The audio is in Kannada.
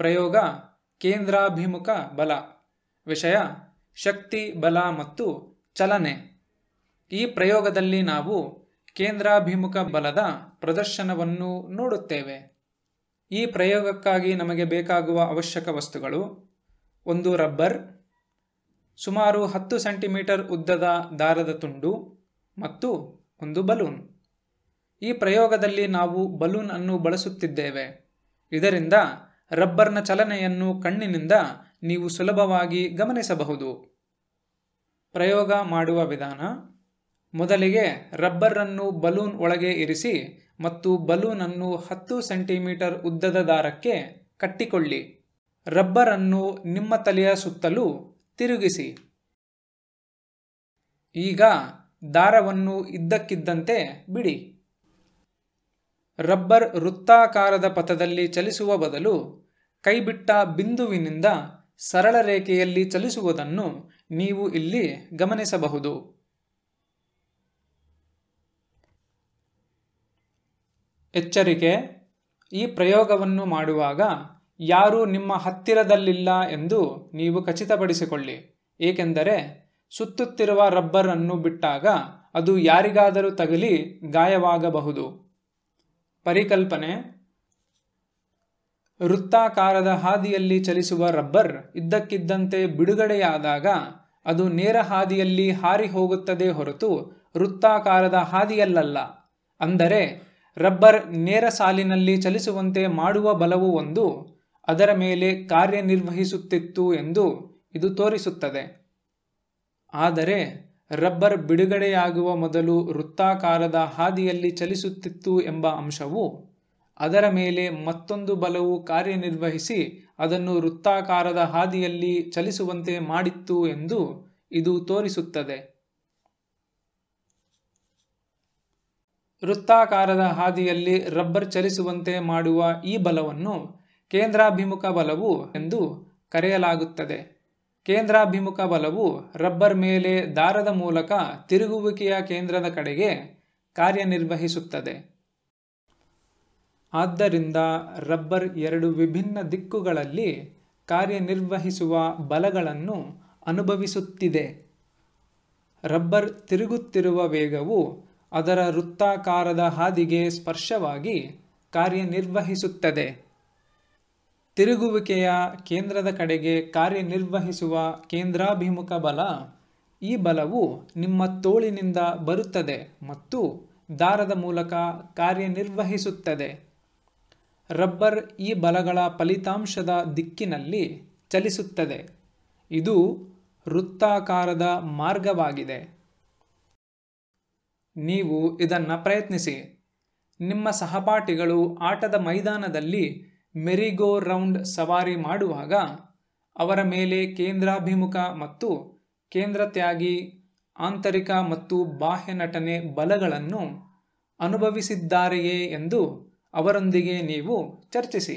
ಪ್ರಯೋಗ ಕೇಂದ್ರಾಭಿಮುಖ ಬಲ ವಿಷಯ ಶಕ್ತಿ ಬಲ ಮತ್ತು ಚಲನೆ ಈ ಪ್ರಯೋಗದಲ್ಲಿ ನಾವು ಕೇಂದ್ರಾಭಿಮುಖ ಬಲದ ಪ್ರದರ್ಶನವನ್ನು ನೋಡುತ್ತೇವೆ ಈ ಪ್ರಯೋಗಕ್ಕಾಗಿ ನಮಗೆ ಬೇಕಾಗುವ ಅವಶ್ಯಕ ವಸ್ತುಗಳು ಒಂದು ರಬ್ಬರ್ ಸುಮಾರು ಹತ್ತು ಸೆಂಟಿಮೀಟರ್ ಉದ್ದದ ದಾರದ ತುಂಡು ಮತ್ತು ಒಂದು ಬಲೂನ್ ಈ ಪ್ರಯೋಗದಲ್ಲಿ ನಾವು ಬಲೂನ್ ಅನ್ನು ಬಳಸುತ್ತಿದ್ದೇವೆ ಇದರಿಂದ ರಬ್ಬರ್ನ ಚಲನೆಯನ್ನು ಕಣ್ಣಿನಿಂದ ನೀವು ಸುಲಭವಾಗಿ ಗಮನಿಸಬಹುದು ಪ್ರಯೋಗ ಮಾಡುವ ವಿಧಾನ ಮೊದಲಿಗೆ ರಬ್ಬರನ್ನು ಬಲೂನ್ ಒಳಗೆ ಇರಿಸಿ ಮತ್ತು ಬಲೂನನ್ನು ಹತ್ತು ಸೆಂಟಿಮೀಟರ್ ಉದ್ದದ ದಾರಕ್ಕೆ ಕಟ್ಟಿಕೊಳ್ಳಿ ರಬ್ಬರನ್ನು ನಿಮ್ಮ ತಲೆಯ ಸುತ್ತಲೂ ತಿರುಗಿಸಿ ಈಗ ದಾರವನ್ನು ಇದ್ದಕ್ಕಿದ್ದಂತೆ ಬಿಡಿ ರಬ್ಬರ್ ವೃತ್ತಾಕಾರದ ಪಥದಲ್ಲಿ ಚಲಿಸುವ ಬದಲು ಕೈಬಿಟ್ಟ ಬಿಂದುವಿನಿಂದ ಸರಳ ರೇಖೆಯಲ್ಲಿ ಚಲಿಸುವುದನ್ನು ನೀವು ಇಲ್ಲಿ ಗಮನಿಸಬಹುದು ಎಚ್ಚರಿಕೆ ಈ ಪ್ರಯೋಗವನ್ನು ಮಾಡುವಾಗ ಯಾರೂ ನಿಮ್ಮ ಹತ್ತಿರದಲ್ಲಿಲ್ಲ ಎಂದು ನೀವು ಖಚಿತಪಡಿಸಿಕೊಳ್ಳಿ ಏಕೆಂದರೆ ಸುತ್ತುತ್ತಿರುವ ರಬ್ಬರನ್ನು ಬಿಟ್ಟಾಗ ಅದು ಯಾರಿಗಾದರೂ ತಗಲಿ ಗಾಯವಾಗಬಹುದು ಪರಿಕಲ್ಪನೆ ವೃತ್ತಾಕಾರದ ಹಾದಿಯಲ್ಲಿ ಚಲಿಸುವ ರಬ್ಬರ್ ಇದ್ದಕ್ಕಿದ್ದಂತೆ ಬಿಡುಗಡೆಯಾದಾಗ ಅದು ನೇರ ಹಾದಿಯಲ್ಲಿ ಹಾರಿ ಹೋಗುತ್ತದೆ ಹೊರತು ವೃತ್ತಾಕಾರದ ಹಾದಿಯಲ್ಲಲ್ಲ ಅಂದರೆ ರಬ್ಬರ್ ನೇರ ಸಾಲಿನಲ್ಲಿ ಚಲಿಸುವಂತೆ ಮಾಡುವ ಬಲವು ಒಂದು ಅದರ ಮೇಲೆ ಕಾರ್ಯನಿರ್ವಹಿಸುತ್ತಿತ್ತು ಎಂದು ಇದು ತೋರಿಸುತ್ತದೆ ಆದರೆ ರಬ್ಬರ್ ಬಿಡುಗಡೆಯಾಗುವ ಮೊದಲು ವೃತ್ತಾಕಾರದ ಹಾದಿಯಲ್ಲಿ ಚಲಿಸುತ್ತಿತ್ತು ಎಂಬ ಅಂಶವು ಅದರ ಮೇಲೆ ಮತ್ತೊಂದು ಬಲವು ಕಾರ್ಯನಿರ್ವಹಿಸಿ ಅದನ್ನು ವೃತ್ತಾಕಾರದ ಹಾದಿಯಲ್ಲಿ ಚಲಿಸುವಂತೆ ಮಾಡಿತ್ತು ಎಂದು ಇದು ತೋರಿಸುತ್ತದೆ ವೃತ್ತಾಕಾರದ ಹಾದಿಯಲ್ಲಿ ರಬ್ಬರ್ ಚಲಿಸುವಂತೆ ಮಾಡುವ ಈ ಬಲವನ್ನು ಕೇಂದ್ರಾಭಿಮುಖ ಬಲವು ಎಂದು ಕರೆಯಲಾಗುತ್ತದೆ ಕೇಂದ್ರಾಭಿಮುಖ ಬಲವು ರಬ್ಬರ್ ಮೇಲೆ ದಾರದ ಮೂಲಕ ತಿರುಗುವಿಕೆಯ ಕೇಂದ್ರದ ಕಡೆಗೆ ಕಾರ್ಯನಿರ್ವಹಿಸುತ್ತದೆ ಆದ್ದರಿಂದ ರಬ್ಬರ್ ಎರಡು ವಿಭಿನ್ನ ದಿಕ್ಕುಗಳಲ್ಲಿ ಕಾರ್ಯನಿರ್ವಹಿಸುವ ಬಲಗಳನ್ನು ಅನುಭವಿಸುತ್ತಿದೆ ರಬ್ಬರ್ ತಿರುಗುತ್ತಿರುವ ವೇಗವು ಅದರ ವೃತ್ತಾಕಾರದ ಹಾದಿಗೆ ಸ್ಪರ್ಶವಾಗಿ ಕಾರ್ಯನಿರ್ವಹಿಸುತ್ತದೆ ತಿರುಗುವಿಕೆಯ ಕೇಂದ್ರದ ಕಡೆಗೆ ಕಾರ್ಯನಿರ್ವಹಿಸುವ ಕೇಂದ್ರಾಭಿಮುಖ ಬಲ ಈ ಬಲವು ನಿಮ್ಮ ತೋಳಿನಿಂದ ಬರುತ್ತದೆ ಮತ್ತು ದಾರದ ಮೂಲಕ ಕಾರ್ಯನಿರ್ವಹಿಸುತ್ತದೆ ರಬ್ಬರ್ ಈ ಬಲಗಳ ಫಲಿತಾಂಶದ ದಿಕ್ಕಿನಲ್ಲಿ ಚಲಿಸುತ್ತದೆ ಇದು ವೃತ್ತಾಕಾರದ ಮಾರ್ಗವಾಗಿದೆ ನೀವು ಇದನ್ನು ಪ್ರಯತ್ನಿಸಿ ನಿಮ್ಮ ಸಹಪಾಠಿಗಳು ಆಟದ ಮೈದಾನದಲ್ಲಿ ಮೆರಿಗೋ ರೌಂಡ್ ಸವಾರಿ ಮಾಡುವಾಗ ಅವರ ಮೇಲೆ ಕೇಂದ್ರಾಭಿಮುಖ ಮತ್ತು ಕೇಂದ್ರ ತ್ಯಾಗಿ ಆಂತರಿಕ ಮತ್ತು ಬಾಹ್ಯ ನಟನೆ ಬಲಗಳನ್ನು ಅನುಭವಿಸಿದ್ದಾರೆಯೇ ಎಂದು ಅವರೊಂದಿಗೆ ನೀವು ಚರ್ಚಿಸಿ